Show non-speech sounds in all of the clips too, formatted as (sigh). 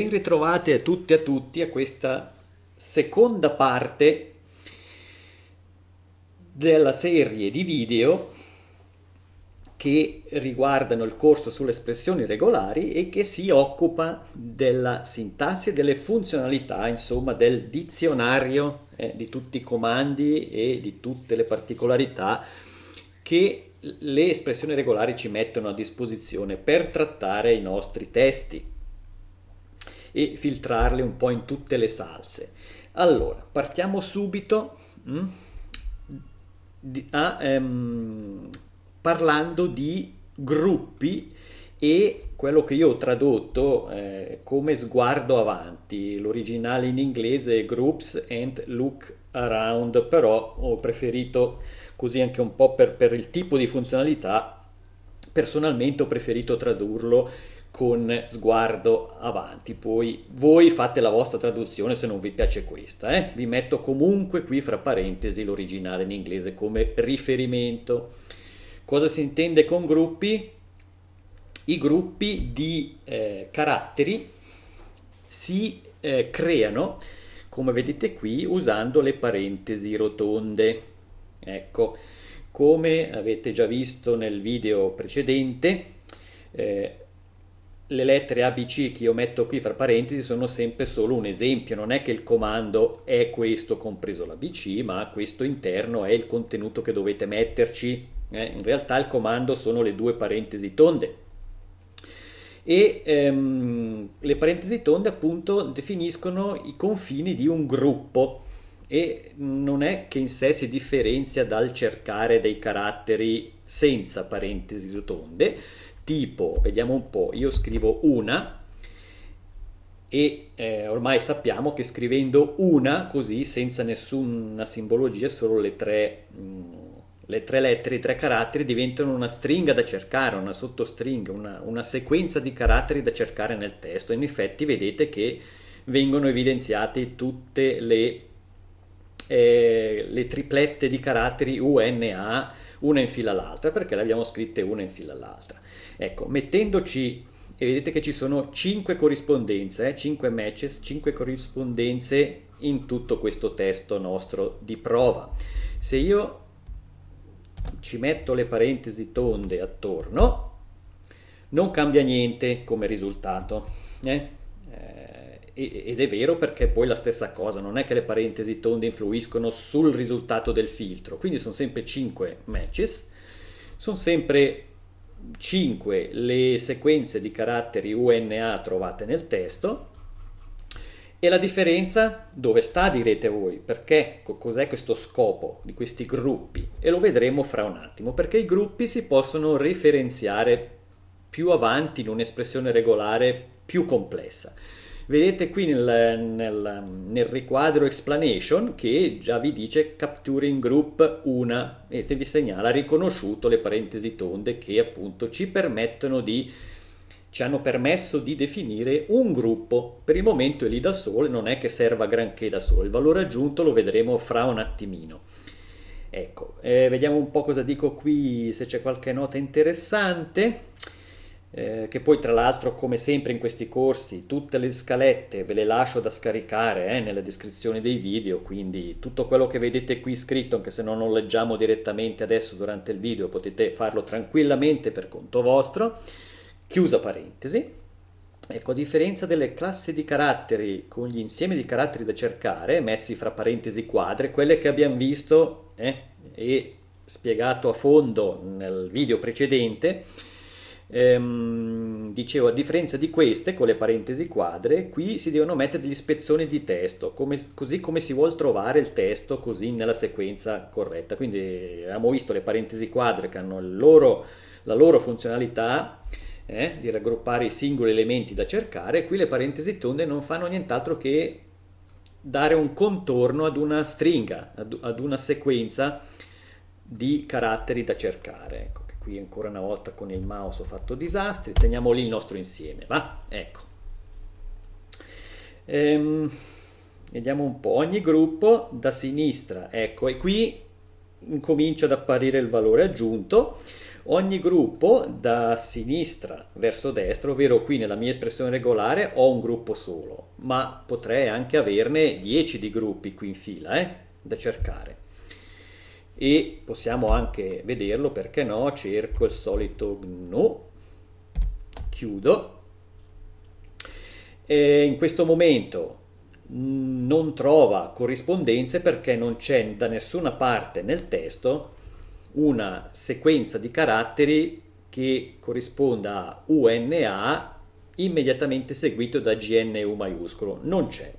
Ben ritrovati a tutti e a tutti a questa seconda parte della serie di video che riguardano il corso sulle espressioni regolari e che si occupa della sintassi e delle funzionalità, insomma del dizionario eh, di tutti i comandi e di tutte le particolarità che le espressioni regolari ci mettono a disposizione per trattare i nostri testi e filtrarle un po' in tutte le salse. Allora, partiamo subito mh, mm, a, ehm, parlando di gruppi e quello che io ho tradotto eh, come sguardo avanti, l'originale in inglese è Groups and Look Around, però ho preferito così anche un po' per, per il tipo di funzionalità, personalmente ho preferito tradurlo con sguardo avanti. Poi voi fate la vostra traduzione se non vi piace questa. Eh? Vi metto comunque qui fra parentesi l'originale in inglese come riferimento. Cosa si intende con gruppi? I gruppi di eh, caratteri si eh, creano, come vedete qui, usando le parentesi rotonde. Ecco, come avete già visto nel video precedente, eh, le lettere ABC che io metto qui fra parentesi sono sempre solo un esempio, non è che il comando è questo compreso l'ABC, ma questo interno è il contenuto che dovete metterci. Eh, in realtà il comando sono le due parentesi tonde. E ehm, le parentesi tonde appunto definiscono i confini di un gruppo e non è che in sé si differenzia dal cercare dei caratteri senza parentesi rotonde, tipo, vediamo un po', io scrivo una e eh, ormai sappiamo che scrivendo una così senza nessuna simbologia, solo le tre, mh, mm, le tre lettere, i tre caratteri diventano una stringa da cercare, una sottostringa, una, una sequenza di caratteri da cercare nel testo. In effetti vedete che vengono evidenziate tutte le eh, le triplette di caratteri UNA una in fila all'altra perché le abbiamo scritte una in fila all'altra. Ecco, mettendoci, e vedete che ci sono 5 corrispondenze, eh, 5 matches, 5 corrispondenze in tutto questo testo nostro di prova. Se io ci metto le parentesi tonde attorno, non cambia niente come risultato. Eh? eh ed è vero perché poi la stessa cosa, non è che le parentesi tonde influiscono sul risultato del filtro, quindi sono sempre 5 matches, sono sempre 5 le sequenze di caratteri UNA trovate nel testo e la differenza dove sta direte voi, perché cos'è questo scopo di questi gruppi e lo vedremo fra un attimo, perché i gruppi si possono riferenziare più avanti in un'espressione regolare più complessa. Vedete qui nel, nel, nel riquadro explanation che già vi dice capturing group 1, e vi segnala riconosciuto le parentesi tonde che appunto ci permettono di ci hanno permesso di definire un gruppo. Per il momento è lì da solo, non è che serva granché da solo. Il valore aggiunto lo vedremo fra un attimino. Ecco, eh, vediamo un po' cosa dico qui, se c'è qualche nota interessante eh, che poi tra l'altro come sempre in questi corsi tutte le scalette ve le lascio da scaricare eh, nella descrizione dei video, quindi tutto quello che vedete qui scritto, anche se non lo leggiamo direttamente adesso durante il video, potete farlo tranquillamente per conto vostro. Chiusa parentesi. Ecco, a differenza delle classi di caratteri con gli insiemi di caratteri da cercare, messi fra parentesi quadre, quelle che abbiamo visto eh, e spiegato a fondo nel video precedente, Ehm, dicevo, a differenza di queste, con le parentesi quadre, qui si devono mettere degli spezzoni di testo, come, così come si vuole trovare il testo così nella sequenza corretta. Quindi abbiamo visto le parentesi quadre che hanno loro, la loro funzionalità eh, di raggruppare i singoli elementi da cercare, qui le parentesi tonde non fanno nient'altro che dare un contorno ad una stringa, ad, ad una sequenza di caratteri da cercare. Ecco qui ancora una volta con il mouse ho fatto disastri, teniamo lì il nostro insieme, va? Ecco. Ehm, vediamo un po', ogni gruppo da sinistra, ecco, e qui incomincia ad apparire il valore aggiunto, ogni gruppo da sinistra verso destra, ovvero qui nella mia espressione regolare ho un gruppo solo, ma potrei anche averne 10 di gruppi qui in fila, eh, da cercare e possiamo anche vederlo perché no cerco il solito GNU chiudo e in questo momento mm, non trova corrispondenze perché non c'è da nessuna parte nel testo una sequenza di caratteri che corrisponda a UNA immediatamente seguito da GNU maiuscolo non c'è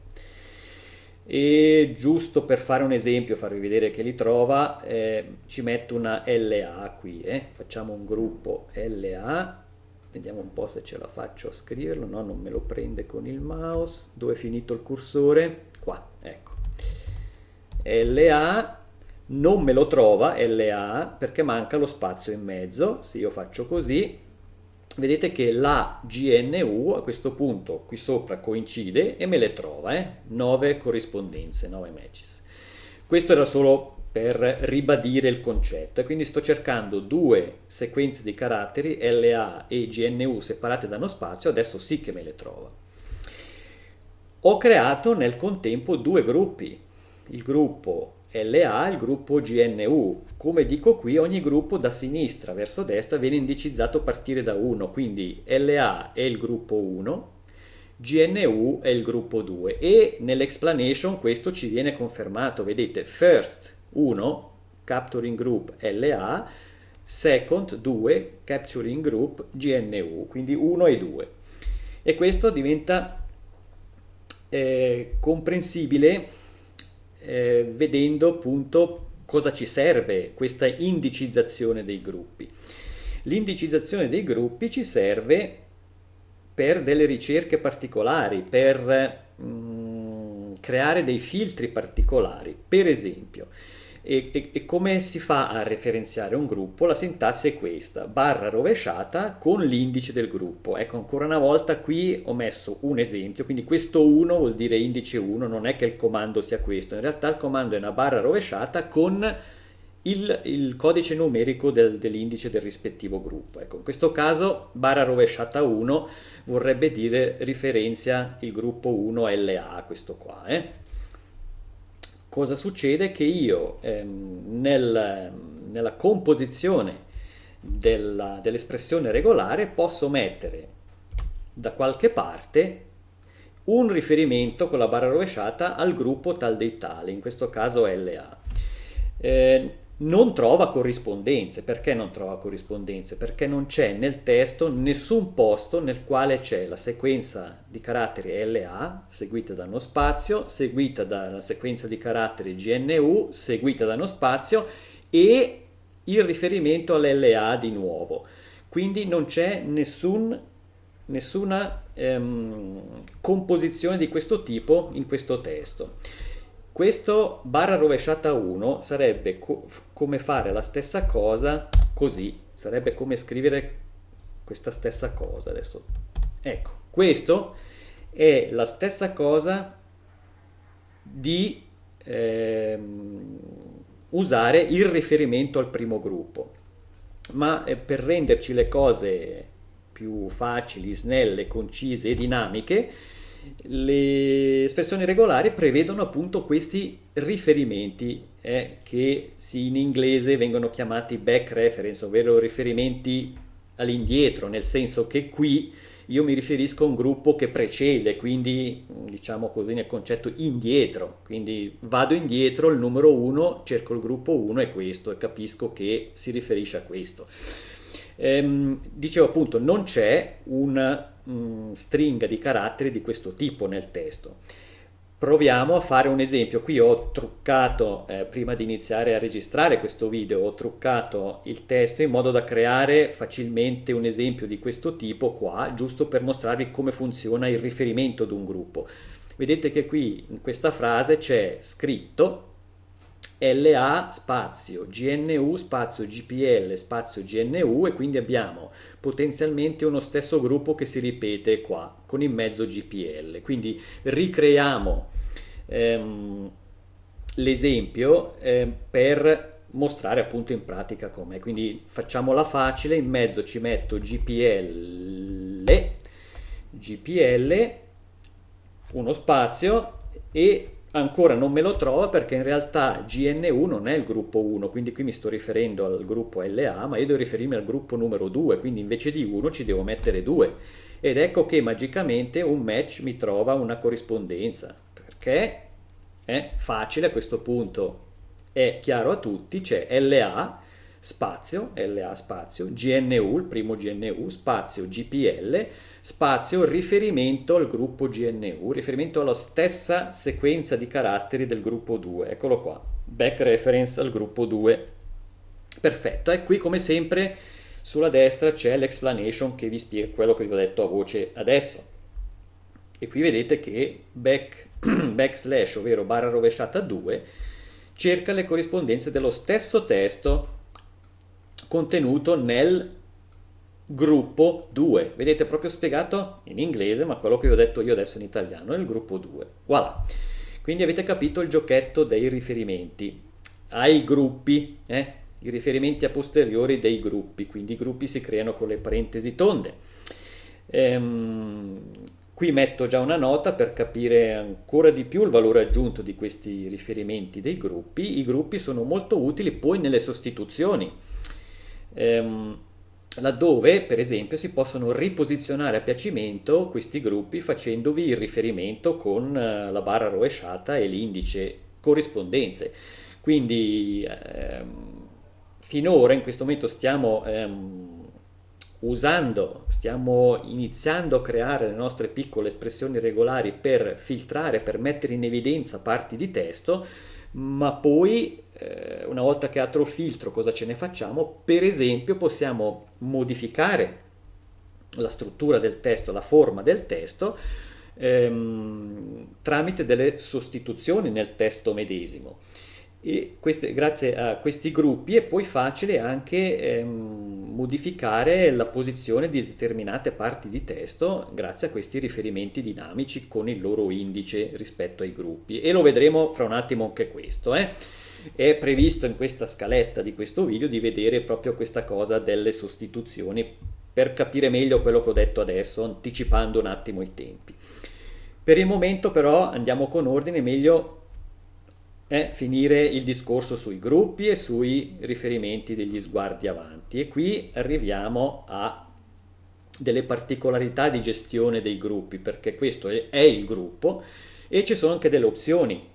e giusto per fare un esempio, farvi vedere che li trova, eh, ci metto una LA qui, eh. facciamo un gruppo LA, vediamo un po' se ce la faccio a scriverlo, no non me lo prende con il mouse, dove è finito il cursore? Qua, ecco, LA, non me lo trova LA perché manca lo spazio in mezzo, se io faccio così vedete che la GNU a questo punto qui sopra coincide e me le trova, eh? 9 corrispondenze, 9 matches. Questo era solo per ribadire il concetto e quindi sto cercando due sequenze di caratteri LA e GNU separate da uno spazio, adesso sì che me le trova. Ho creato nel contempo due gruppi, il gruppo LA, il gruppo GNU. Come dico qui, ogni gruppo da sinistra verso destra viene indicizzato a partire da 1, quindi LA è il gruppo 1, GNU è il gruppo 2 e nell'explanation questo ci viene confermato, vedete, first 1, capturing group LA, second 2, capturing group GNU, quindi 1 e 2. E questo diventa eh, comprensibile eh, vedendo appunto cosa ci serve questa indicizzazione dei gruppi. L'indicizzazione dei gruppi ci serve per delle ricerche particolari, per mh, mm, creare dei filtri particolari. Per esempio, e, e, e, come si fa a referenziare un gruppo? La sintassi è questa, barra rovesciata con l'indice del gruppo. Ecco, ancora una volta qui ho messo un esempio, quindi questo 1 vuol dire indice 1, non è che il comando sia questo, in realtà il comando è una barra rovesciata con il, il codice numerico del, dell'indice del rispettivo gruppo. Ecco, in questo caso barra rovesciata 1 vorrebbe dire riferenzia il gruppo 1 LA, questo qua, eh? cosa succede? Che io ehm, nel, nella composizione della, dell'espressione regolare posso mettere da qualche parte un riferimento con la barra rovesciata al gruppo tal dei tali, in questo caso LA. Eh, non trova corrispondenze. Perché non trova corrispondenze? Perché non c'è nel testo nessun posto nel quale c'è la sequenza di caratteri LA seguita da uno spazio, seguita dalla sequenza di caratteri GNU, seguita da uno spazio e il riferimento all'LA di nuovo. Quindi non c'è nessun, nessuna ehm, composizione di questo tipo in questo testo. Questo barra rovesciata 1 sarebbe co come fare la stessa cosa così, sarebbe come scrivere questa stessa cosa adesso. Ecco, questo è la stessa cosa di eh, usare il riferimento al primo gruppo, ma eh, per renderci le cose più facili, snelle, concise e dinamiche, le espressioni regolari prevedono appunto questi riferimenti eh, che in inglese vengono chiamati back reference, ovvero riferimenti all'indietro, nel senso che qui io mi riferisco a un gruppo che precede, quindi diciamo così nel concetto indietro, quindi vado indietro il numero 1, cerco il gruppo 1 e questo e capisco che si riferisce a questo. Ehm, dicevo appunto non c'è un mh, mm, stringa di caratteri di questo tipo nel testo. Proviamo a fare un esempio, qui ho truccato, eh, prima di iniziare a registrare questo video, ho truccato il testo in modo da creare facilmente un esempio di questo tipo qua, giusto per mostrarvi come funziona il riferimento ad un gruppo. Vedete che qui in questa frase c'è scritto LA spazio GNU spazio GPL spazio GNU e quindi abbiamo potenzialmente uno stesso gruppo che si ripete qua con in mezzo GPL. Quindi ricreiamo ehm, l'esempio eh, per mostrare appunto in pratica com'è. Quindi facciamola facile, in mezzo ci metto GPL, GPL, uno spazio e ancora non me lo trova perché in realtà GNU non è il gruppo 1, quindi qui mi sto riferendo al gruppo LA, ma io devo riferirmi al gruppo numero 2, quindi invece di 1 ci devo mettere 2. Ed ecco che magicamente un match mi trova una corrispondenza, perché è facile a questo punto, è chiaro a tutti, c'è LA spazio, LA spazio, GNU, il primo GNU, spazio GPL, spazio riferimento al gruppo GNU, riferimento alla stessa sequenza di caratteri del gruppo 2, eccolo qua, back reference al gruppo 2. Perfetto, e qui come sempre sulla destra c'è l'explanation che vi spiega quello che vi ho detto a voce adesso. E qui vedete che back, (clears throat) backslash, ovvero barra rovesciata 2, cerca le corrispondenze dello stesso testo contenuto nel gruppo 2. Vedete proprio spiegato in inglese, ma quello che vi ho detto io adesso in italiano, nel gruppo 2. Voilà. Quindi avete capito il giochetto dei riferimenti ai gruppi, eh? i riferimenti a posteriori dei gruppi, quindi i gruppi si creano con le parentesi tonde. Ehm, qui metto già una nota per capire ancora di più il valore aggiunto di questi riferimenti dei gruppi. I gruppi sono molto utili poi nelle sostituzioni ehm, laddove per esempio si possono riposizionare a piacimento questi gruppi facendovi il riferimento con eh, la barra rovesciata e l'indice corrispondenze. Quindi ehm, finora in questo momento stiamo ehm, usando, stiamo iniziando a creare le nostre piccole espressioni regolari per filtrare, per mettere in evidenza parti di testo, ma poi eh, una volta che altro filtro cosa ce ne facciamo? Per esempio possiamo modificare la struttura del testo, la forma del testo, ehm, tramite delle sostituzioni nel testo medesimo. E queste, grazie a questi gruppi è poi facile anche ehm, modificare la posizione di determinate parti di testo grazie a questi riferimenti dinamici con il loro indice rispetto ai gruppi e lo vedremo fra un attimo anche questo. Eh? è previsto in questa scaletta di questo video di vedere proprio questa cosa delle sostituzioni per capire meglio quello che ho detto adesso, anticipando un attimo i tempi. Per il momento però andiamo con ordine, meglio è eh, finire il discorso sui gruppi e sui riferimenti degli sguardi avanti e qui arriviamo a delle particolarità di gestione dei gruppi perché questo è il gruppo e ci sono anche delle opzioni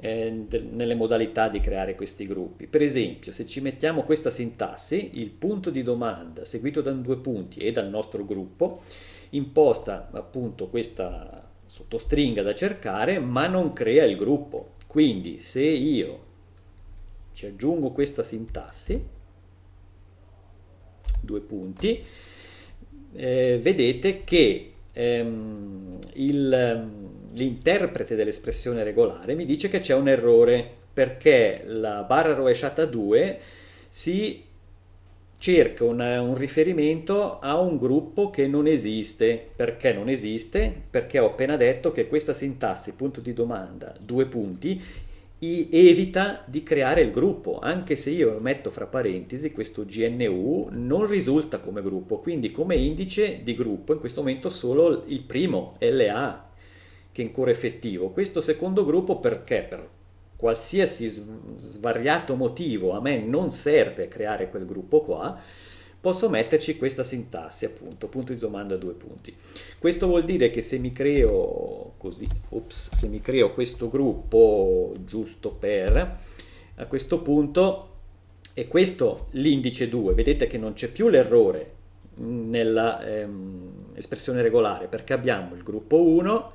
eh, nelle modalità di creare questi gruppi. Per esempio, se ci mettiamo questa sintassi, il punto di domanda seguito da due punti e dal nostro gruppo, imposta appunto questa sottostringa da cercare, ma non crea il gruppo. Quindi se io ci aggiungo questa sintassi, due punti, eh, vedete che ehm, il l'interprete dell'espressione regolare mi dice che c'è un errore perché la barra rovesciata 2 si cerca un, un, riferimento a un gruppo che non esiste. Perché non esiste? Perché ho appena detto che questa sintassi, punto di domanda, due punti, evita di creare il gruppo, anche se io lo metto fra parentesi, questo GNU non risulta come gruppo, quindi come indice di gruppo in questo momento solo il primo LA che è ancora effettivo. Questo secondo gruppo perché per qualsiasi svariato motivo a me non serve creare quel gruppo qua, posso metterci questa sintassi appunto, punto di domanda due punti. Questo vuol dire che se mi creo così, ops, se mi creo questo gruppo giusto per, a questo punto è questo l'indice 2, vedete che non c'è più l'errore nella ehm, espressione regolare perché abbiamo il gruppo 1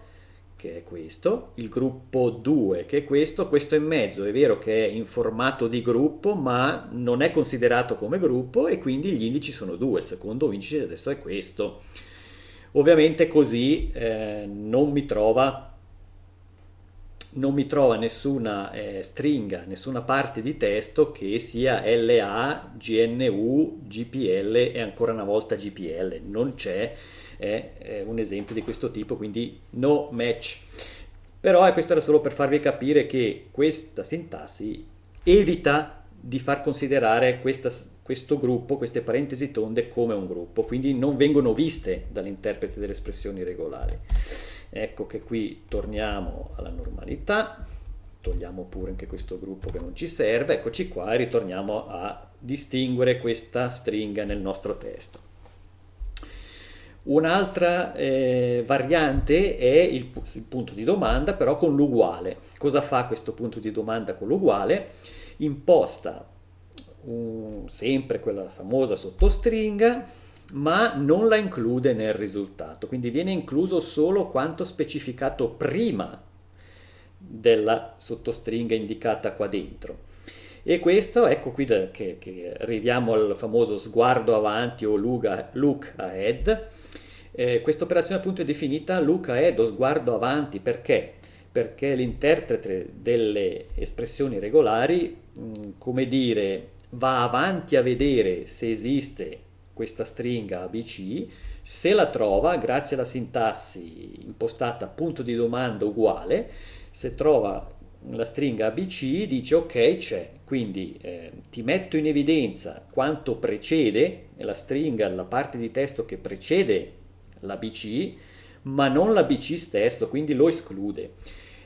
che è questo, il gruppo 2 che è questo, questo in mezzo, è vero che è in formato di gruppo ma non è considerato come gruppo e quindi gli indici sono due, il secondo indice adesso è questo. Ovviamente così eh, non, mi trova, non mi trova nessuna eh, stringa, nessuna parte di testo che sia LA, GNU, GPL e ancora una volta GPL, non c'è è eh, un esempio di questo tipo, quindi no match. Però eh, questo era solo per farvi capire che questa sintassi evita di far considerare questa, questo gruppo, queste parentesi tonde, come un gruppo, quindi non vengono viste dall'interprete delle espressioni regolari. Ecco che qui torniamo alla normalità, togliamo pure anche questo gruppo che non ci serve, eccoci qua e ritorniamo a distinguere questa stringa nel nostro testo. Un'altra eh, variante è il, il, punto di domanda però con l'uguale. Cosa fa questo punto di domanda con l'uguale? Imposta un, sempre quella famosa sottostringa ma non la include nel risultato, quindi viene incluso solo quanto specificato prima della sottostringa indicata qua dentro. E questo, ecco qui da, che, che, arriviamo al famoso sguardo avanti o look ahead. Eh, Questa operazione appunto è definita look ahead o sguardo avanti perché? Perché l'interprete delle espressioni regolari, mh, mm, come dire, va avanti a vedere se esiste questa stringa ABC, se la trova, grazie alla sintassi impostata punto di domanda uguale, se trova la stringa ABC dice ok c'è, quindi eh, ti metto in evidenza quanto precede la stringa, la parte di testo che precede la BC, ma non la BC stesso, quindi lo esclude.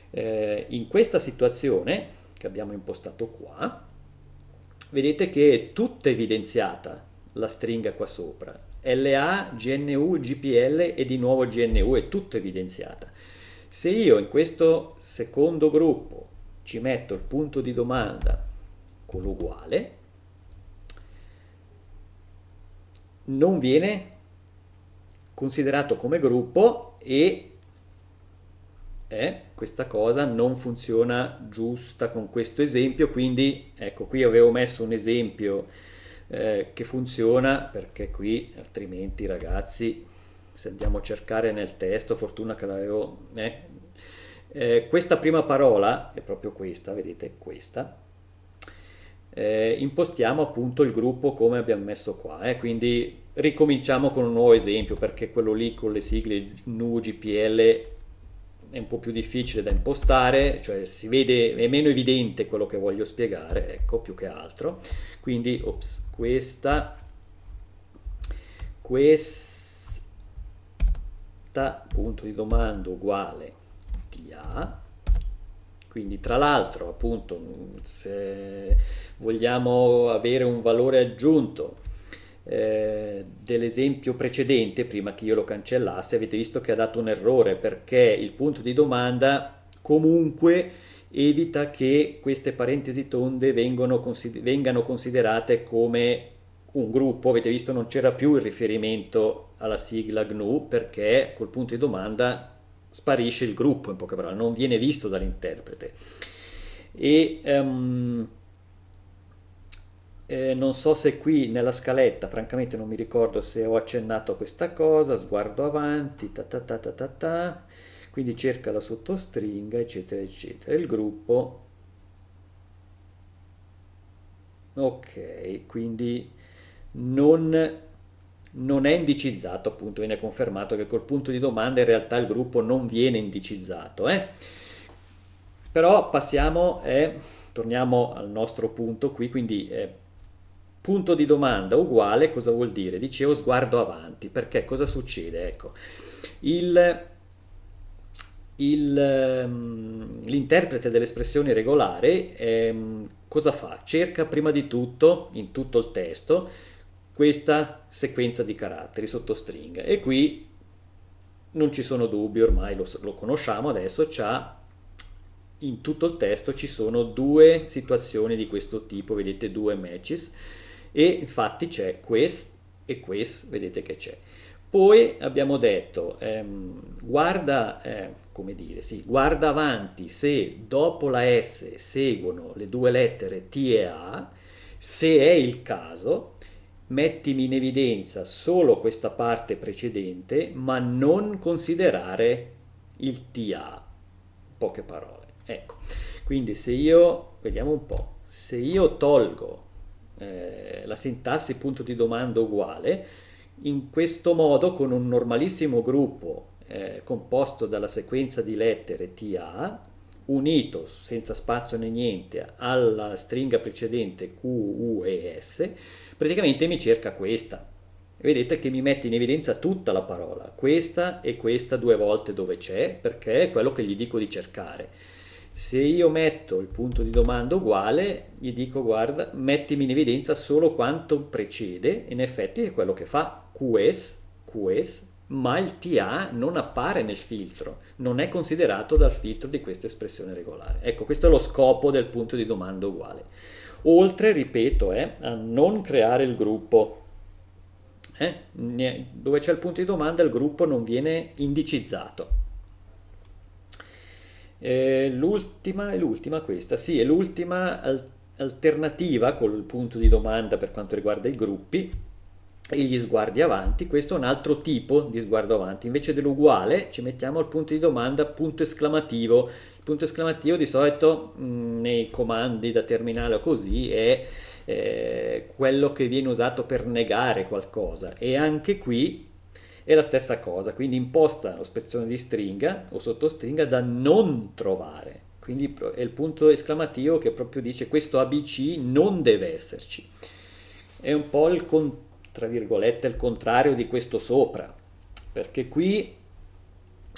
Eh, in questa situazione, che abbiamo impostato qua, vedete che è tutta evidenziata la stringa qua sopra. LA, GNU, GPL e di nuovo GNU è tutta evidenziata. Se io in questo secondo gruppo ci metto il punto di domanda con l'uguale, non viene considerato come gruppo e eh, questa cosa non funziona giusta con questo esempio, quindi ecco qui avevo messo un esempio eh, che funziona perché qui altrimenti ragazzi se andiamo a cercare nel testo, fortuna che l'avevo... Eh, eh questa prima parola è proprio questa, vedete questa, eh, impostiamo appunto il gruppo come abbiamo messo qua. Eh? Quindi ricominciamo con un nuovo esempio perché quello lì con le sigle GNU GPL è un po' più difficile da impostare, cioè si vede, è meno evidente quello che voglio spiegare, ecco, più che altro. Quindi, ops, questa, questa, punto di domanda uguale TA, quindi tra l'altro appunto se vogliamo avere un valore aggiunto eh, dell'esempio precedente, prima che io lo cancellasse, avete visto che ha dato un errore perché il punto di domanda comunque evita che queste parentesi tonde consider- vengano considerate come un gruppo, avete visto non c'era più il riferimento alla sigla GNU perché col punto di domanda sparisce il gruppo, in poche parole, non viene visto dall'interprete. E um, eh, non so se qui nella scaletta, francamente non mi ricordo se ho accennato a questa cosa, sguardo avanti, ta ta ta ta ta ta, quindi cerca la sottostringa, eccetera, eccetera. Il gruppo, ok, quindi non non è indicizzato, appunto viene confermato che col punto di domanda in realtà il gruppo non viene indicizzato. Eh? Però passiamo e eh, torniamo al nostro punto qui, quindi eh, punto di domanda uguale cosa vuol dire? Dicevo sguardo avanti, perché cosa succede? Ecco, il, il, ehm, l'interprete dell'espressione regolare ehm, cosa fa? Cerca prima di tutto in tutto il testo questa sequenza di caratteri sotto stringa e qui non ci sono dubbi ormai lo, lo conosciamo adesso c'ha in tutto il testo ci sono due situazioni di questo tipo vedete due matches e infatti c'è quest e quest vedete che c'è poi abbiamo detto, ehm, guarda, eh, come dire, sì, guarda avanti se dopo la S seguono le due lettere T e A, se è il caso, mettimi in evidenza solo questa parte precedente, ma non considerare il TA. Poche parole. Ecco, quindi se io, vediamo un po', se io tolgo eh, la sintassi punto di domanda uguale, in questo modo con un normalissimo gruppo eh, composto dalla sequenza di lettere TA, unito senza spazio né niente alla stringa precedente Q, U e S, praticamente mi cerca questa. Vedete che mi mette in evidenza tutta la parola, questa e questa due volte dove c'è, perché è quello che gli dico di cercare. Se io metto il punto di domanda uguale, gli dico guarda, mettimi in evidenza solo quanto precede, in effetti è quello che fa QS, QS ma il TA non appare nel filtro, non è considerato dal filtro di questa espressione regolare. Ecco, questo è lo scopo del punto di domanda uguale. Oltre, ripeto, eh, a non creare il gruppo, eh, dove c'è il punto di domanda il gruppo non viene indicizzato. Eh, l'ultima è l'ultima questa, sì, è l'ultima alternativa col punto di domanda per quanto riguarda i gruppi, e gli sguardi avanti, questo è un altro tipo di sguardo avanti, invece dell'uguale ci mettiamo il punto di domanda, punto esclamativo, il punto esclamativo di solito mh, mm, nei comandi da terminale o così è eh, quello che viene usato per negare qualcosa e anche qui è la stessa cosa, quindi imposta lo spezzone di stringa o sottostringa da non trovare, quindi è il punto esclamativo che proprio dice questo ABC non deve esserci, è un po' il contrario tra virgolette il contrario di questo sopra, perché qui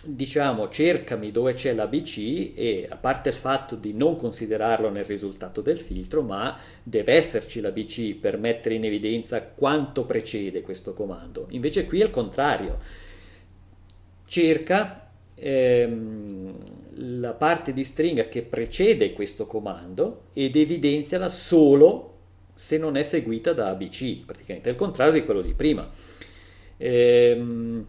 diciamo cercami dove c'è l'ABC e a parte il fatto di non considerarlo nel risultato del filtro, ma deve esserci l'ABC per mettere in evidenza quanto precede questo comando. Invece qui è il contrario. Cerca ehm, la parte di stringa che precede questo comando ed evidenziala solo se non è seguita da ABC, praticamente è il contrario di quello di prima. Ehm,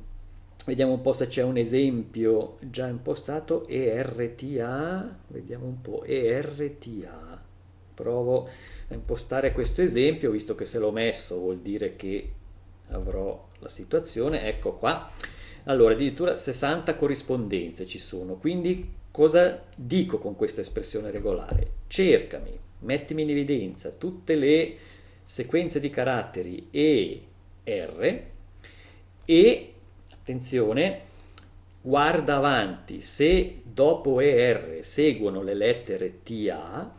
vediamo un po' se c'è un esempio già impostato, ERTA, vediamo un po', ERTA, provo a impostare questo esempio, visto che se l'ho messo vuol dire che avrò la situazione, ecco qua, allora addirittura 60 corrispondenze ci sono, quindi cosa dico con questa espressione regolare? Cercami mettimi in evidenza tutte le sequenze di caratteri E, R e, attenzione, guarda avanti, se dopo E, R seguono le lettere T, A,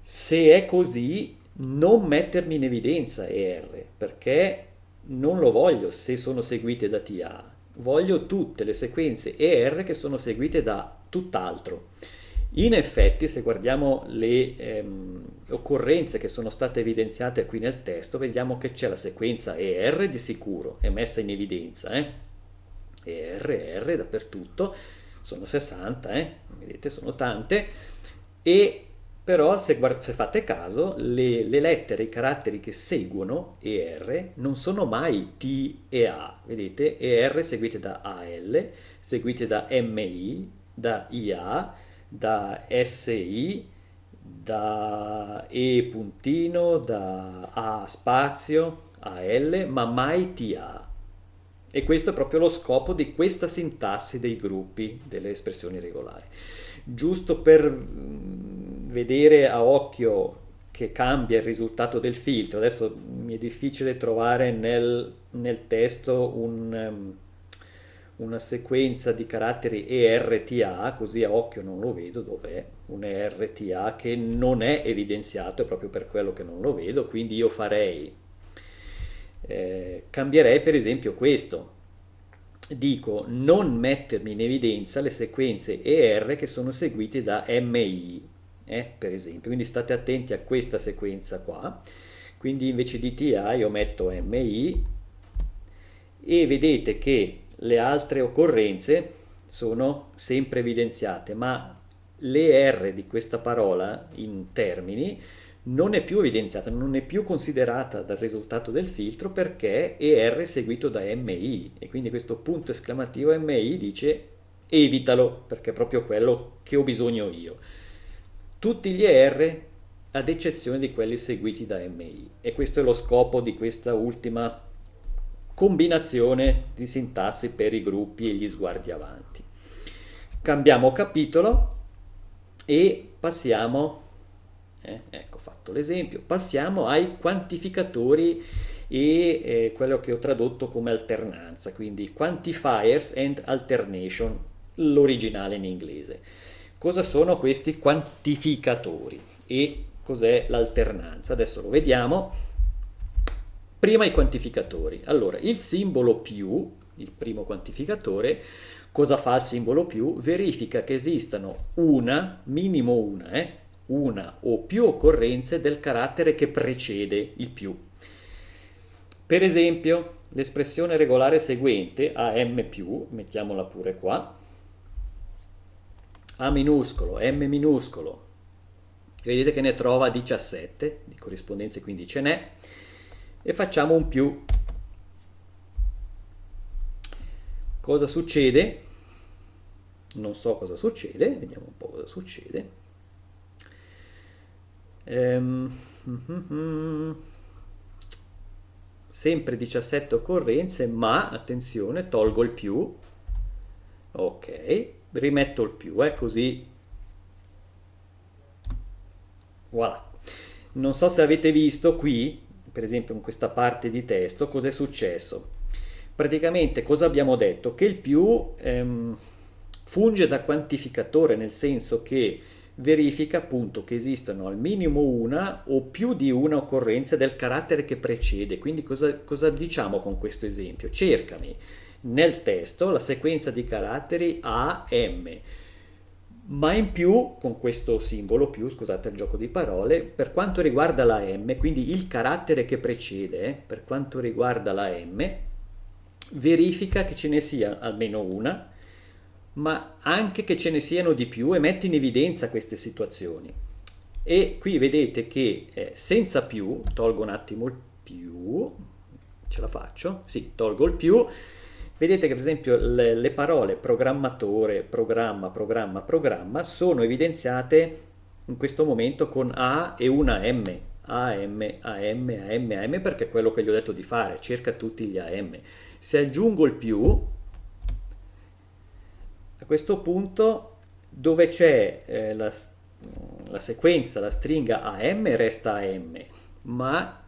se è così non mettermi in evidenza E, R, perché non lo voglio se sono seguite da T, A, voglio tutte le sequenze E, R che sono seguite da tutt'altro. In effetti, se guardiamo le ehm, occorrenze che sono state evidenziate qui nel testo, vediamo che c'è la sequenza ER di sicuro, è messa in evidenza, eh? ER, ER dappertutto, sono 60, eh? vedete, sono tante, e però se, se fate caso, le, le lettere, i caratteri che seguono ER non sono mai T e A, vedete, ER seguite da AL, seguite da MI, da IA, da SI, da E puntino, da A spazio, a L, ma mai TA. E questo è proprio lo scopo di questa sintassi dei gruppi delle espressioni regolari. Giusto per mm, vedere a occhio che cambia il risultato del filtro, adesso mi è difficile trovare nel, nel testo un, ehm, una sequenza di caratteri ERTA, così a occhio non lo vedo dov'è, un ERTA che non è evidenziato è proprio per quello che non lo vedo, quindi io farei, eh, cambierei per esempio questo, dico non mettermi in evidenza le sequenze ER che sono seguite da MI, eh, per esempio, quindi state attenti a questa sequenza qua, quindi invece di TA io metto MI e vedete che le altre occorrenze sono sempre evidenziate, ma l'ER di questa parola in termini non è più evidenziata, non è più considerata dal risultato del filtro perché ER è seguito da MI e quindi questo punto esclamativo MI dice evitalo perché è proprio quello che ho bisogno io. Tutti gli ER ad eccezione di quelli seguiti da MI e questo è lo scopo di questa ultima combinazione di sintassi per i gruppi e gli sguardi avanti. Cambiamo capitolo e passiamo, eh, ecco fatto l'esempio, passiamo ai quantificatori e eh, quello che ho tradotto come alternanza, quindi quantifiers and alternation, l'originale in inglese. Cosa sono questi quantificatori e cos'è l'alternanza? Adesso lo vediamo. Prima i quantificatori. Allora, il simbolo più, il primo quantificatore, cosa fa il simbolo più? Verifica che esistano una, minimo una, eh, una o più occorrenze del carattere che precede il più. Per esempio, l'espressione regolare seguente, AM+, mettiamola pure qua, A minuscolo, M minuscolo, vedete che ne trova 17, di corrispondenze quindi ce n'è, e facciamo un più. Cosa succede? Non so cosa succede, vediamo un po' cosa succede. Ehm, Sempre 17 occorrenze, ma attenzione, tolgo il più. Ok, rimetto il più, eh, così. Voilà. Non so se avete visto qui, per esempio in questa parte di testo, cos'è successo? Praticamente cosa abbiamo detto? Che il più ehm, funge da quantificatore, nel senso che verifica appunto che esistono al minimo una o più di una occorrenza del carattere che precede. Quindi cosa, cosa diciamo con questo esempio? Cercami nel testo la sequenza di caratteri A, M ma in più, con questo simbolo più, scusate il gioco di parole, per quanto riguarda la M, quindi il carattere che precede, eh, per quanto riguarda la M, verifica che ce ne sia almeno una, ma anche che ce ne siano di più e metti in evidenza queste situazioni. E qui vedete che eh, senza più, tolgo un attimo il più, ce la faccio, sì, tolgo il più, vedete che per esempio le, le parole programmatore, programma, programma, programma sono evidenziate in questo momento con A e una M. AM, AM, AM, AM perché è quello che gli ho detto di fare, cerca tutti gli AM. Se aggiungo il più, a questo punto dove c'è eh, la, la sequenza, la stringa AM resta AM, ma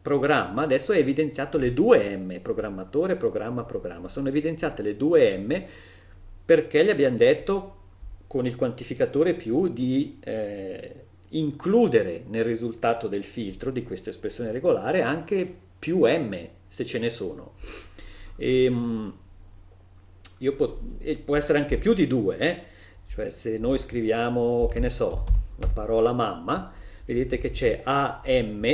programma, adesso è evidenziato le due M, programmatore, programma, programma, sono evidenziate le due M perché gli abbiamo detto con il quantificatore più di eh, includere nel risultato del filtro di questa espressione regolare anche più M se ce ne sono. E, ehm, pot- e può essere anche più di due, eh? cioè se noi scriviamo, che ne so, la parola mamma, vedete che c'è AM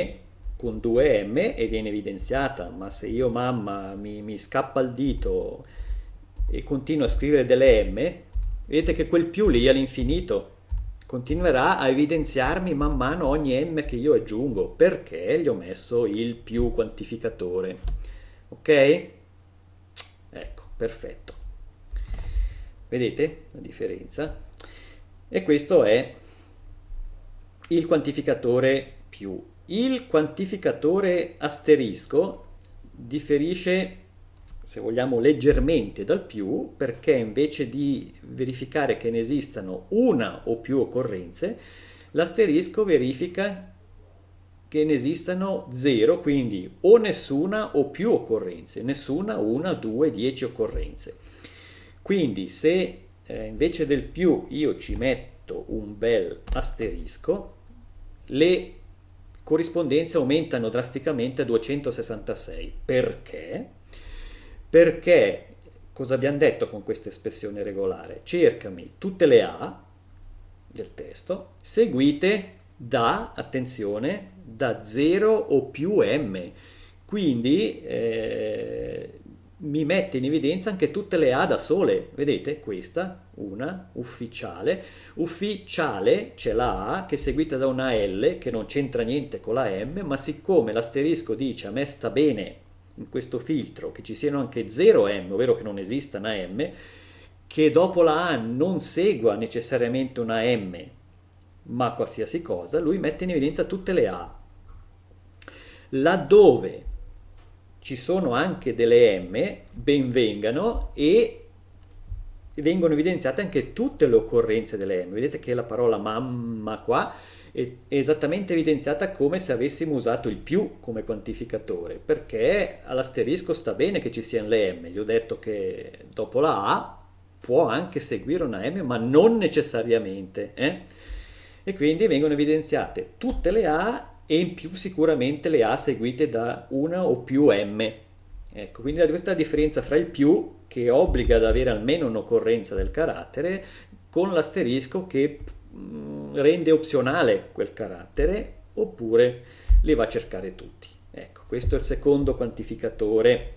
con 2M e viene evidenziata, ma se io mamma mi, mi scappa il dito e continuo a scrivere delle M, vedete che quel più lì all'infinito continuerà a evidenziarmi man mano ogni M che io aggiungo, perché gli ho messo il più quantificatore, ok? Ecco, perfetto. Vedete la differenza? E questo è il quantificatore più il quantificatore asterisco differisce, se vogliamo, leggermente dal più perché invece di verificare che ne esistano una o più occorrenze, l'asterisco verifica che ne esistano zero, quindi o nessuna o più occorrenze, nessuna, una, due, dieci occorrenze. Quindi se eh, invece del più io ci metto un bel asterisco, le corrispondenze aumentano drasticamente a 266. Perché? Perché, cosa abbiamo detto con questa espressione regolare? Cercami tutte le A del testo seguite da, attenzione, da 0 o più M. Quindi eh, mi mette in evidenza anche tutte le A da sole, vedete? Questa, una, ufficiale, ufficiale c'è la A che è seguita da una L che non c'entra niente con la M, ma siccome l'asterisco dice a me sta bene in questo filtro che ci siano anche 0 M, ovvero che non esista una M, che dopo la A non segua necessariamente una M, ma qualsiasi cosa, lui mette in evidenza tutte le A. Laddove ci sono anche delle M, ben vengano, e vengono evidenziate anche tutte le occorrenze delle M. Vedete che la parola mamma qua è esattamente evidenziata come se avessimo usato il più come quantificatore, perché all'asterisco sta bene che ci siano le M. Gli ho detto che dopo la A può anche seguire una M, ma non necessariamente. Eh? E quindi vengono evidenziate tutte le A e in più sicuramente le A seguite da una o più M. Ecco, quindi questa è la differenza fra il più, che obbliga ad avere almeno un'occorrenza del carattere, con l'asterisco che mm, rende opzionale quel carattere, oppure li va a cercare tutti. Ecco, questo è il secondo quantificatore